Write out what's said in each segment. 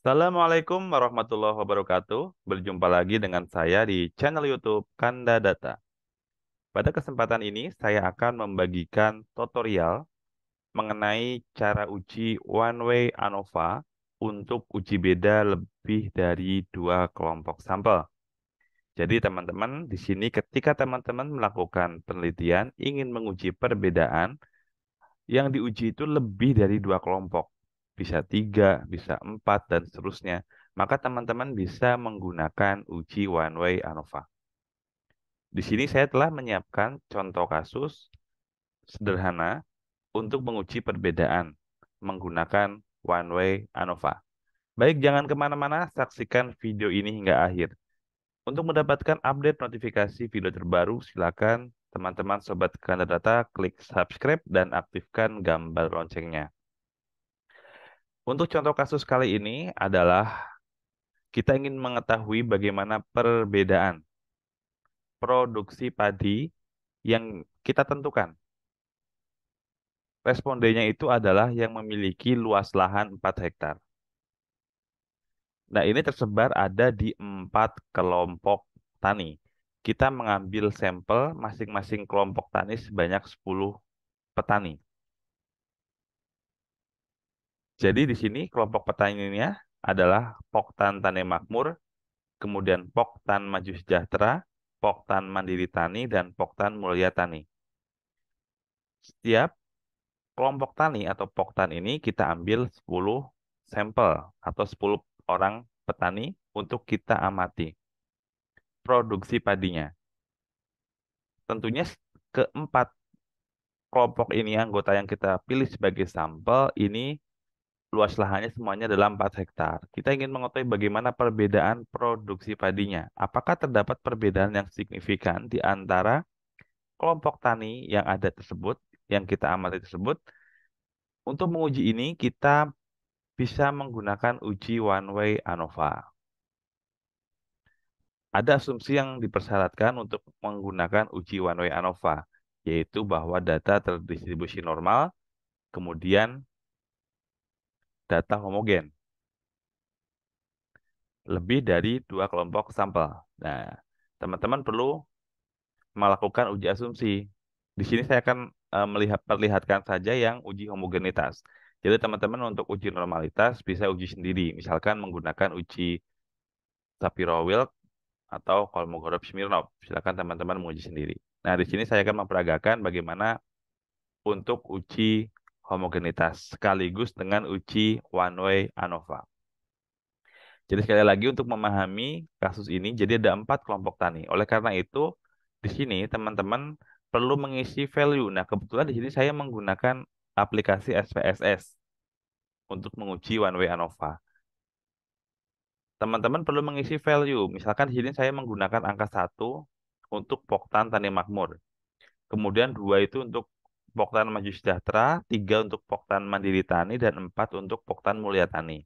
Assalamualaikum warahmatullahi wabarakatuh. Berjumpa lagi dengan saya di channel YouTube Kanda Data. Pada kesempatan ini, saya akan membagikan tutorial mengenai cara uji one way ANOVA untuk uji beda lebih dari dua kelompok sampel. Jadi teman-teman, di sini ketika teman-teman melakukan penelitian ingin menguji perbedaan yang diuji itu lebih dari dua kelompok bisa tiga, bisa empat, dan seterusnya. Maka teman-teman bisa menggunakan uji one way ANOVA. Di sini saya telah menyiapkan contoh kasus sederhana untuk menguji perbedaan menggunakan one way ANOVA. Baik, jangan kemana-mana, saksikan video ini hingga akhir. Untuk mendapatkan update notifikasi video terbaru, silakan teman-teman Sobat Data klik subscribe dan aktifkan gambar loncengnya. Untuk contoh kasus kali ini adalah kita ingin mengetahui bagaimana perbedaan produksi padi yang kita tentukan. Respondennya itu adalah yang memiliki luas lahan 4 hektar. Nah, ini tersebar ada di empat kelompok tani. Kita mengambil sampel masing-masing kelompok tani sebanyak 10 petani. Jadi di sini kelompok petaninya adalah Poktan Tani Makmur, kemudian Poktan Maju Sejahtera, Poktan Mandiri Tani, dan Poktan Mulia Tani. Setiap kelompok tani atau Poktan ini kita ambil 10 sampel atau 10 orang petani untuk kita amati produksi padinya. Tentunya keempat kelompok ini anggota yang kita pilih sebagai sampel ini luas lahannya semuanya dalam 4 hektar. Kita ingin mengetahui bagaimana perbedaan produksi padinya. Apakah terdapat perbedaan yang signifikan di antara kelompok tani yang ada tersebut, yang kita amati tersebut? Untuk menguji ini, kita bisa menggunakan uji one-way ANOVA. Ada asumsi yang dipersyaratkan untuk menggunakan uji one-way ANOVA, yaitu bahwa data terdistribusi normal, kemudian data homogen lebih dari dua kelompok sampel. Nah, teman-teman perlu melakukan uji asumsi. Di sini saya akan eh, melihat perlihatkan saja yang uji homogenitas. Jadi teman-teman untuk uji normalitas bisa uji sendiri, misalkan menggunakan uji Sapiro-Wilk atau Kolmogorov-Smirnov. Silakan teman-teman menguji sendiri. Nah, di sini saya akan memperagakan bagaimana untuk uji homogenitas sekaligus dengan uji one way ANOVA. Jadi sekali lagi untuk memahami kasus ini, jadi ada empat kelompok tani. Oleh karena itu, di sini teman-teman perlu mengisi value. Nah, kebetulan di sini saya menggunakan aplikasi SPSS untuk menguji one way ANOVA. Teman-teman perlu mengisi value. Misalkan di sini saya menggunakan angka 1 untuk poktan tani makmur. Kemudian dua itu untuk Poktan Maju Sejahtera, tiga untuk Poktan Mandiri Tani, dan empat untuk Poktan Mulia Tani.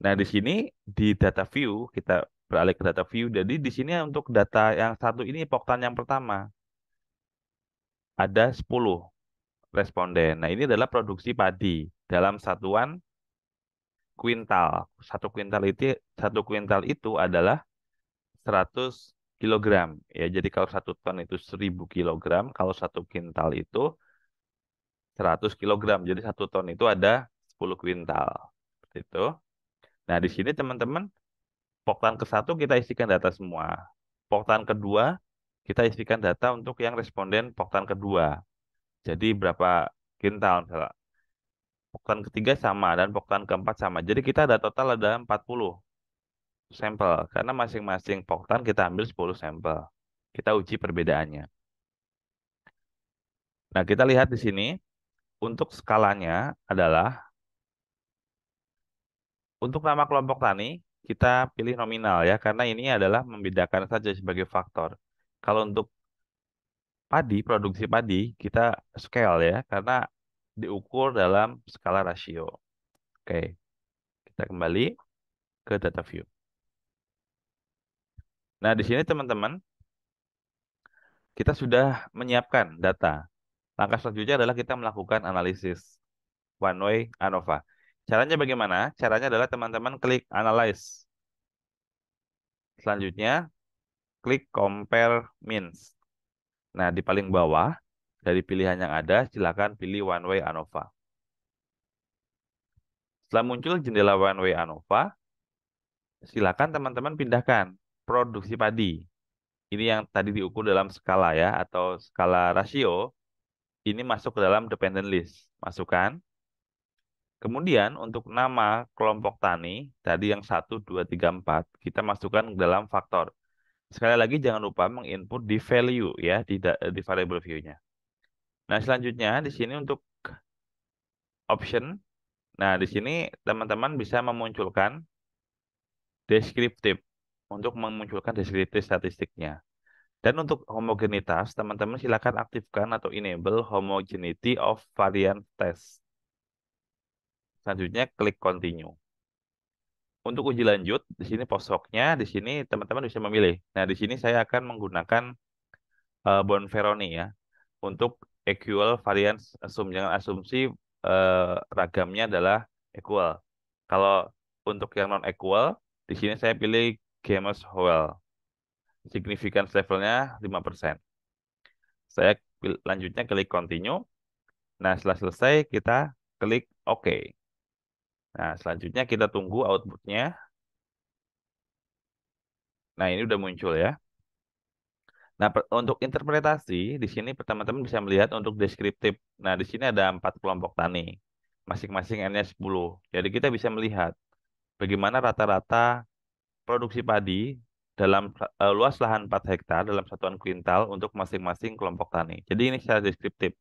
Nah, di sini di data view, kita beralih ke data view. Jadi di sini untuk data yang satu ini, Poktan yang pertama, ada 10 responden. Nah, ini adalah produksi padi dalam satuan kuintal. Satu kuintal itu, satu kuintal itu adalah 100 kilogram ya jadi kalau satu ton itu seribu kilogram kalau satu kintal itu 100 kilogram jadi satu ton itu ada sepuluh kintal itu nah di sini teman-teman poktan ke satu kita isikan data semua poktan kedua kita isikan data untuk yang responden poktan kedua jadi berapa kintal misalnya poktan ketiga sama dan poktan keempat sama jadi kita ada total ada 40 sampel karena masing-masing poktan kita ambil 10 sampel. Kita uji perbedaannya. Nah, kita lihat di sini untuk skalanya adalah untuk nama kelompok tani kita pilih nominal ya karena ini adalah membedakan saja sebagai faktor. Kalau untuk padi, produksi padi kita scale ya karena diukur dalam skala rasio. Oke. Kita kembali ke data view. Nah, di sini teman-teman, kita sudah menyiapkan data. Langkah selanjutnya adalah kita melakukan analisis one way ANOVA. Caranya bagaimana? Caranya adalah teman-teman klik analyze. Selanjutnya, klik compare means. Nah, di paling bawah dari pilihan yang ada, silakan pilih one way ANOVA. Setelah muncul jendela one way ANOVA, silakan teman-teman pindahkan produksi padi. Ini yang tadi diukur dalam skala ya atau skala rasio. Ini masuk ke dalam dependent list. Masukkan. Kemudian untuk nama kelompok tani tadi yang 1 2 3 4 kita masukkan ke dalam faktor. Sekali lagi jangan lupa menginput di value ya di, di variable view-nya. Nah, selanjutnya di sini untuk option. Nah, di sini teman-teman bisa memunculkan deskriptif untuk memunculkan disability statistiknya. Dan untuk homogenitas, teman-teman silakan aktifkan atau enable homogeneity of variant test. Selanjutnya klik continue. Untuk uji lanjut, di sini posoknya, di sini teman-teman bisa memilih. Nah, di sini saya akan menggunakan uh, Bonferroni ya, untuk equal variance assume. Jangan asumsi uh, ragamnya adalah equal. Kalau untuk yang non-equal, di sini saya pilih Games Howell. Significance levelnya 5%. Saya lanjutnya klik continue. Nah, setelah selesai kita klik OK. Nah, selanjutnya kita tunggu outputnya. Nah, ini udah muncul ya. Nah, untuk interpretasi, di sini teman-teman bisa melihat untuk deskriptif. Nah, di sini ada empat kelompok tani. Masing-masing N-nya 10. Jadi kita bisa melihat bagaimana rata-rata produksi padi dalam uh, luas lahan 4 hektar dalam satuan kuintal untuk masing-masing kelompok tani. Jadi ini secara deskriptif.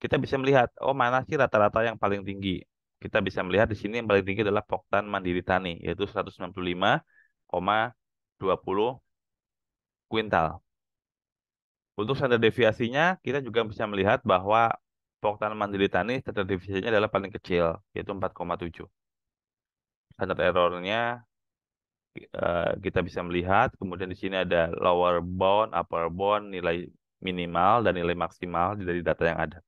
Kita bisa melihat, oh mana sih rata-rata yang paling tinggi? Kita bisa melihat di sini yang paling tinggi adalah Poktan Mandiri Tani, yaitu 195,20 kuintal. Untuk standar deviasinya, kita juga bisa melihat bahwa Poktan Mandiri Tani standar deviasinya adalah paling kecil, yaitu 4,7. Standar errornya Eh, kita bisa melihat. Kemudian di sini ada lower bound, upper bound, nilai minimal dan nilai maksimal dari data yang ada.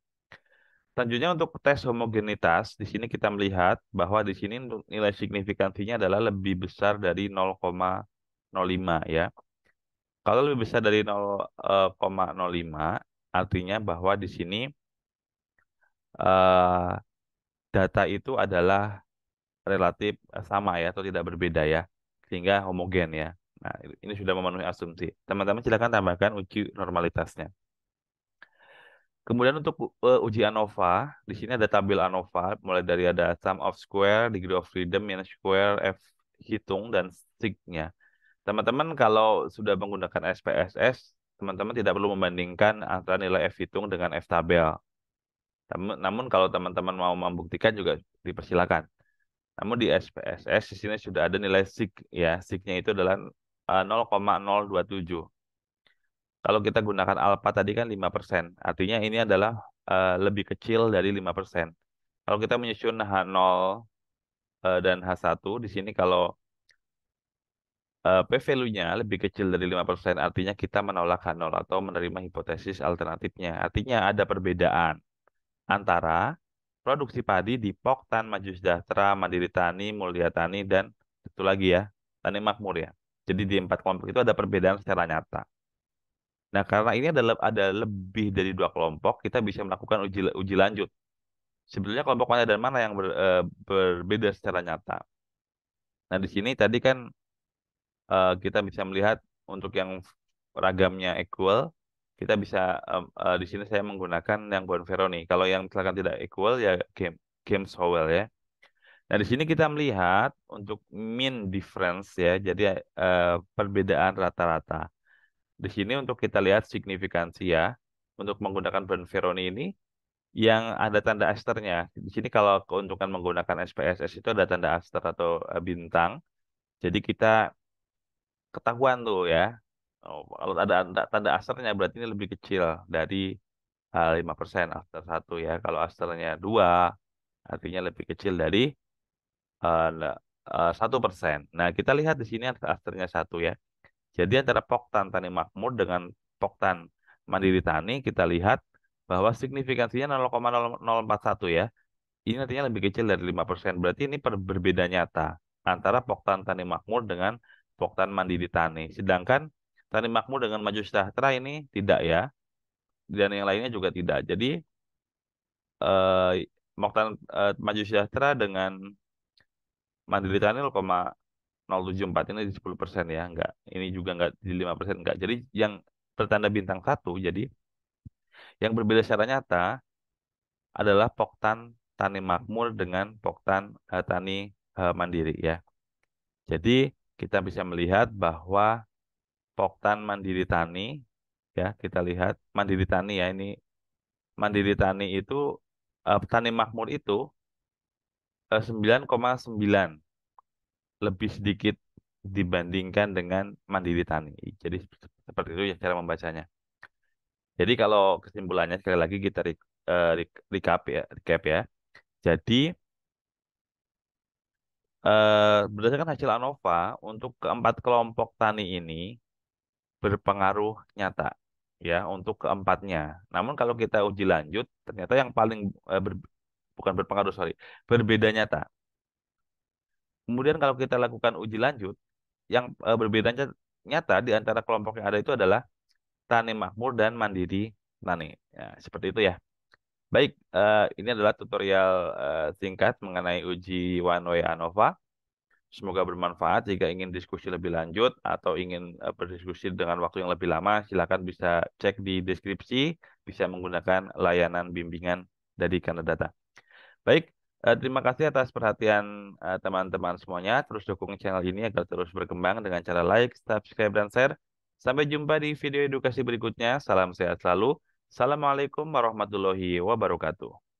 Selanjutnya untuk tes homogenitas, di sini kita melihat bahwa di sini nilai signifikansinya adalah lebih besar dari 0,05 ya. Kalau lebih besar dari 0,05 eh, artinya bahwa di sini uh, data itu adalah relatif sama ya atau tidak berbeda ya sehingga homogen ya. Nah, ini sudah memenuhi asumsi. Teman-teman silakan tambahkan uji normalitasnya. Kemudian untuk e, uji ANOVA, di sini ada tabel ANOVA, mulai dari ada sum of square, degree of freedom, minus square, F hitung, dan sig-nya. Teman-teman kalau sudah menggunakan SPSS, teman-teman tidak perlu membandingkan antara nilai F hitung dengan F tabel. Namun kalau teman-teman mau membuktikan juga dipersilakan. Namun di SPSS di sini sudah ada nilai sig ya. Signya itu adalah 0,027. Eh, kalau kita gunakan alfa tadi kan 5%. Artinya ini adalah eh, lebih kecil dari 5%. Kalau kita menyusun H0 eh, dan H1 di sini kalau uh, P value-nya lebih kecil dari 5%, artinya kita menolak H0 atau menerima hipotesis alternatifnya. Artinya ada perbedaan antara produksi padi di Poktan, Maju Sejahtera, Mandiri Tani, Mulia Tani, dan satu lagi ya, Tani Makmur ya. Jadi di empat kelompok itu ada perbedaan secara nyata. Nah, karena ini adalah ada lebih dari dua kelompok, kita bisa melakukan uji, uji lanjut. Sebenarnya kelompok mana dan mana yang ber, e, berbeda secara nyata. Nah, di sini tadi kan e, kita bisa melihat untuk yang ragamnya equal, kita bisa um, uh, di sini saya menggunakan yang Bonferro nih. Kalau yang misalkan tidak equal ya game game well ya. Nah, di sini kita melihat untuk mean difference ya. Jadi uh, perbedaan rata-rata. Di sini untuk kita lihat signifikansi ya. Untuk menggunakan Bonferroni ini yang ada tanda asternya. Di sini kalau keuntungan menggunakan SPSS itu ada tanda aster atau eh, bintang. Jadi kita ketahuan tuh ya Oh, kalau ada tanda, tanda asarnya berarti ini lebih kecil dari eh, lima persen aster satu ya. Kalau asternya dua artinya lebih kecil dari eh, eh, satu uh, persen. nah kita lihat di sini asternya satu ya. Jadi antara poktan tani makmur dengan poktan mandiri tani kita lihat bahwa signifikansinya 0,041 ya. Ini artinya lebih kecil dari 5%. Berarti ini berbeda nyata antara poktan tani makmur dengan poktan mandiri tani. Sedangkan Tani makmur dengan maju sejahtera ini tidak ya. Dan yang lainnya juga tidak. Jadi eh, Moktan eh, maju sejahtera dengan mandiri tani 0,074 ini di 10 persen ya, enggak. Ini juga enggak di 5 persen, enggak. Jadi yang bertanda bintang satu, jadi yang berbeda secara nyata adalah Poktan Tani Makmur dengan Poktan eh, Tani eh, Mandiri ya. Jadi kita bisa melihat bahwa Poktan Mandiri Tani ya kita lihat Mandiri Tani ya ini Mandiri Tani itu uh, eh, petani Makmur itu uh, eh, 9,9 lebih sedikit dibandingkan dengan Mandiri Tani. Jadi seperti itu ya cara membacanya. Jadi kalau kesimpulannya sekali lagi kita re, uh, recap ya, recap ya. Jadi uh, berdasarkan hasil ANOVA untuk keempat kelompok tani ini berpengaruh nyata ya untuk keempatnya. Namun kalau kita uji lanjut, ternyata yang paling eh, ber, bukan berpengaruh sorry, berbeda nyata. Kemudian kalau kita lakukan uji lanjut, yang eh, berbeda nyata di antara kelompok yang ada itu adalah Tani Makmur dan Mandiri Tani. Ya, seperti itu ya. Baik, eh, ini adalah tutorial eh, singkat mengenai uji one way ANOVA. Semoga bermanfaat. Jika ingin diskusi lebih lanjut atau ingin eh, berdiskusi dengan waktu yang lebih lama, silakan bisa cek di deskripsi, bisa menggunakan layanan bimbingan dari Kanadata. Baik, eh, terima kasih atas perhatian eh, teman-teman semuanya. Terus dukung channel ini agar terus berkembang dengan cara like, subscribe, dan share. Sampai jumpa di video edukasi berikutnya. Salam sehat selalu. Assalamualaikum warahmatullahi wabarakatuh.